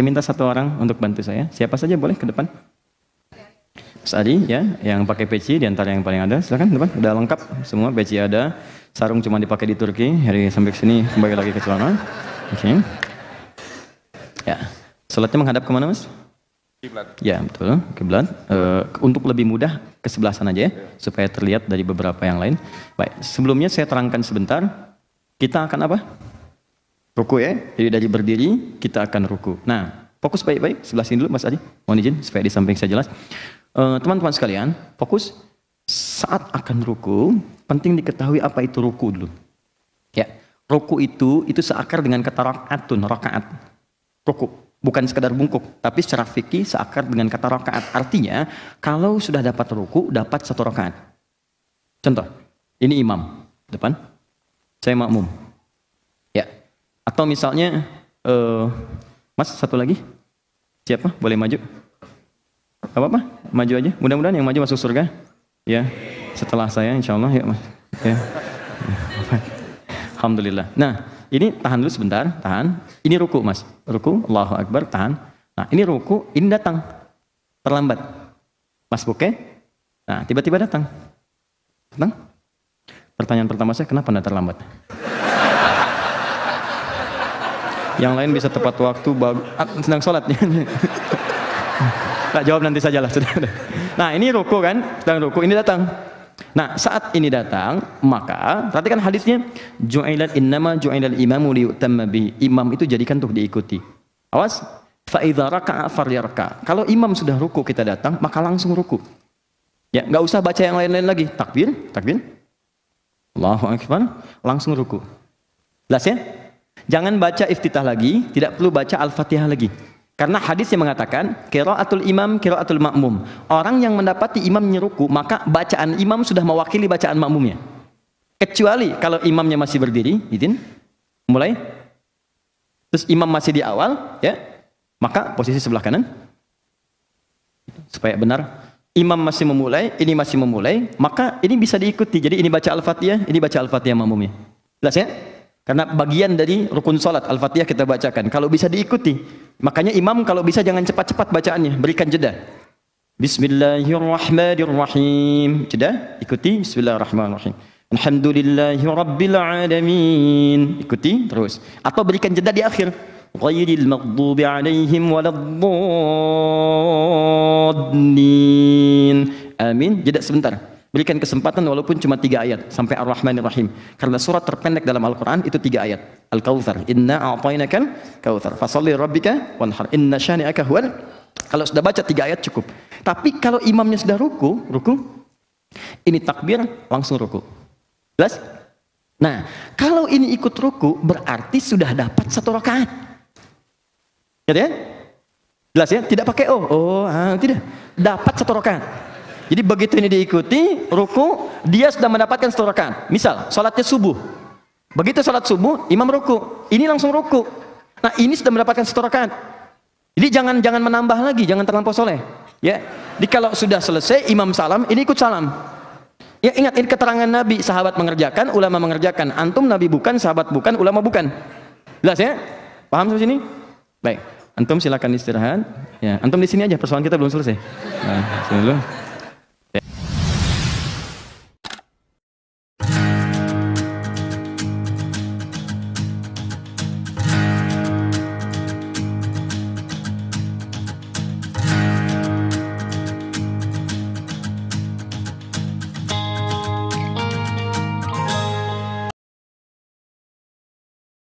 Saya minta satu orang untuk bantu saya. Siapa saja boleh ke depan. Mas Adi ya, yang pakai peci di antara yang paling ada, silakan depan. Udah lengkap semua peci ada. Sarung cuma dipakai di Turki, hari sampai sini kembali lagi ke celana. Oke. Okay. Ya. Salatnya menghadap kemana mas? Kiblat. Ya betul, kiblat. Uh, untuk lebih mudah ke sebelah sana aja ya, supaya terlihat dari beberapa yang lain. Baik, sebelumnya saya terangkan sebentar. Kita akan apa? Ruku ya, jadi dari berdiri kita akan ruku. Nah, fokus baik-baik, sebelah sini dulu Mas Adi, mohon izin supaya di samping saya jelas. Eh, teman-teman uh, sekalian, fokus saat akan ruku, penting diketahui apa itu ruku dulu. Ya, ruku itu itu seakar dengan kata rakaatun, rakaat. Ruku bukan sekadar bungkuk, tapi secara fikih seakar dengan kata rakaat. Artinya, kalau sudah dapat ruku, dapat satu rakaat. Contoh, ini imam depan, saya makmum atau misalnya, uh, Mas satu lagi, siapa? Boleh maju? apa-apa, maju aja. Mudah-mudahan yang maju masuk surga. Ya, setelah saya insya Allah. Ya, mas. Ya. Alhamdulillah. Nah, ini tahan dulu sebentar, tahan. Ini ruku mas, ruku, Allahu Akbar, tahan. Nah, ini ruku, ini datang. Terlambat. Mas Buke, nah tiba-tiba datang. Datang. Pertanyaan pertama saya, kenapa anda terlambat? Yang lain bisa tepat waktu, bag- ah, sedang sholat. Tak nah, jawab nanti saja lah. Nah ini ruku kan, sedang ruku ini datang. Nah saat ini datang maka kan hadisnya ju'ilat innama ju'ilal imamu liyutamma bi imam itu jadikan untuk diikuti. Awas fa idza raka'a falyarka. Kalau imam sudah ruku kita datang maka langsung ruku. Ya, nggak usah baca yang lain-lain lagi. Takbir, takbir. Allahu akbar, langsung ruku. Jelas ya? Jangan baca iftitah lagi, tidak perlu baca Al-Fatihah lagi. Karena hadis yang mengatakan atul imam atul makmum. Orang yang mendapati imam nyeruku, maka bacaan imam sudah mewakili bacaan makmumnya. Kecuali kalau imamnya masih berdiri, izin. Mulai. Terus imam masih di awal, ya. Maka posisi sebelah kanan. Supaya benar. Imam masih memulai, ini masih memulai, maka ini bisa diikuti. Jadi ini baca Al-Fatihah, ini baca Al-Fatihah makmumnya. Jelas ya? Karena bagian dari rukun salat Al-Fatihah kita bacakan. Kalau bisa diikuti. Makanya imam kalau bisa jangan cepat-cepat bacaannya, berikan jeda. Bismillahirrahmanirrahim. Jeda, ikuti Bismillahirrahmanirrahim. Alhamdulillahi Ikuti terus. Atau berikan jeda di akhir. Ghairil maghdubi alaihim waladdallin. Amin. Jeda sebentar. Berikan kesempatan walaupun cuma tiga ayat sampai ar ar Rahim. Karena surat terpendek dalam Al-Quran itu tiga ayat. al kawthar Inna a'atainakal kawthar. Fasalli rabbika wanhar. Inna syani'aka huwal. Kalau sudah baca tiga ayat cukup. Tapi kalau imamnya sudah ruku, ruku, ini takbir langsung ruku. Jelas? Nah, kalau ini ikut ruku berarti sudah dapat satu rakaat. Ya, ya? Jelas ya? Tidak pakai oh, oh, ah, tidak. Dapat satu rakaat. Jadi begitu ini diikuti ruku, dia sudah mendapatkan satu rakaat. Misal sholatnya subuh. Begitu sholat subuh, imam ruku. Ini langsung ruku. Nah, ini sudah mendapatkan satu rakaat. Jadi jangan jangan menambah lagi, jangan terlampau soleh. Ya. Jadi kalau sudah selesai imam salam, ini ikut salam. Ya ingat ini keterangan Nabi, sahabat mengerjakan, ulama mengerjakan. Antum Nabi bukan, sahabat bukan, ulama bukan. Jelas ya? Paham sampai sini? Baik. Antum silakan istirahat. Ya, antum di sini aja, persoalan kita belum selesai. Nah, sebelum